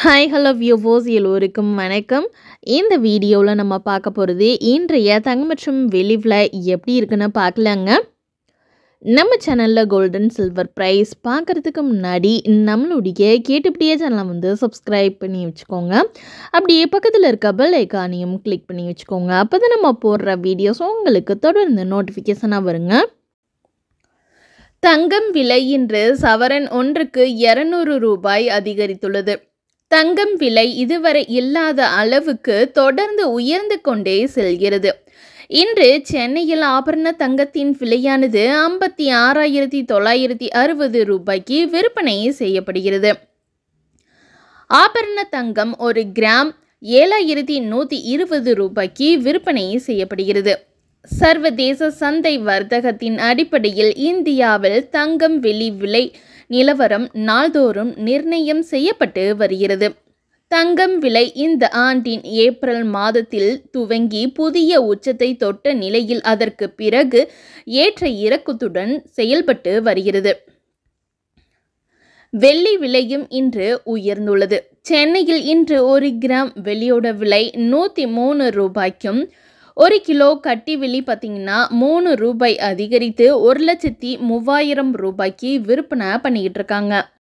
hi hello வியூவோஸ் எல்லோருக்கும் வணக்கம் இந்த வீடியோவில் நம்ம பார்க்க போகிறது இன்றைய தங்க மற்றும் வெளிவில் எப்படி இருக்குன்னு பார்க்கலாங்க நம்ம சேனலில் கோல்டன் சில்வர் ப்ரைஸ் பார்க்குறதுக்கு முன்னாடி நம்மளுடைய கேட்டுப்படியே சேனலை வந்து சப்ஸ்கிரைப் பண்ணி வச்சுக்கோங்க அப்படியே பக்கத்தில் இருக்க பெல் ஐக்கானையும் கிளிக் பண்ணி வச்சுக்கோங்க அப்போ தான் நம்ம போடுற வீடியோஸ் உங்களுக்கு தொடர்ந்து நோட்டிஃபிகேஷனாக வருங்க தங்கம் விலை இன்று சவரன் ஒன்றுக்கு இரநூறு ரூபாய் அதிகரித்துள்ளது தங்கம் விலை இதுவரை இல்லாத அளவுக்கு தொடர்ந்து உயர்ந்து கொண்டே செல்கிறது இன்று சென்னையில் ஆபரண தங்கத்தின் விலையானது ஐம்பத்தி ஆறாயிரத்தி தொள்ளாயிரத்தி அறுபது ரூபாய்க்கு விற்பனை செய்யப்படுகிறது ஆபரண தங்கம் ஒரு கிராம் ஏழாயிரத்தி நூற்றி இருபது ரூபாய்க்கு விற்பனை செய்யப்படுகிறது சர்வதேச சந்தை வர்த்தகத்தின் அடிப்படையில் இந்தியாவில் தங்கம் வெளி விலை நிலவரம் நாள்தோறும் நிர்ணயம் செய்யப்பட்டு வருகிறது தங்கம் விலை இந்த ஆண்டின் ஏப்ரல் மாதத்தில் துவங்கி புதிய உச்சத்தை தொட்ட நிலையில் அதற்கு பிறகு ஏற்ற இறக்கத்துடன் செயல்பட்டு வருகிறது வெள்ளி விலையும் இன்று உயர்ந்துள்ளது சென்னையில் இன்று ஒரு கிராம் வெள்ளியோட விலை நூற்றி மூணு ரூபாய்க்கும் ஒரு கிலோ கட்டி விழி பார்த்தீங்கன்னா மூணு ரூபாய் அதிகரித்து ஒரு லட்சத்தி மூவாயிரம் ரூபாய்க்கு விற்பனை பண்ணிக்கிட்டு இருக்காங்க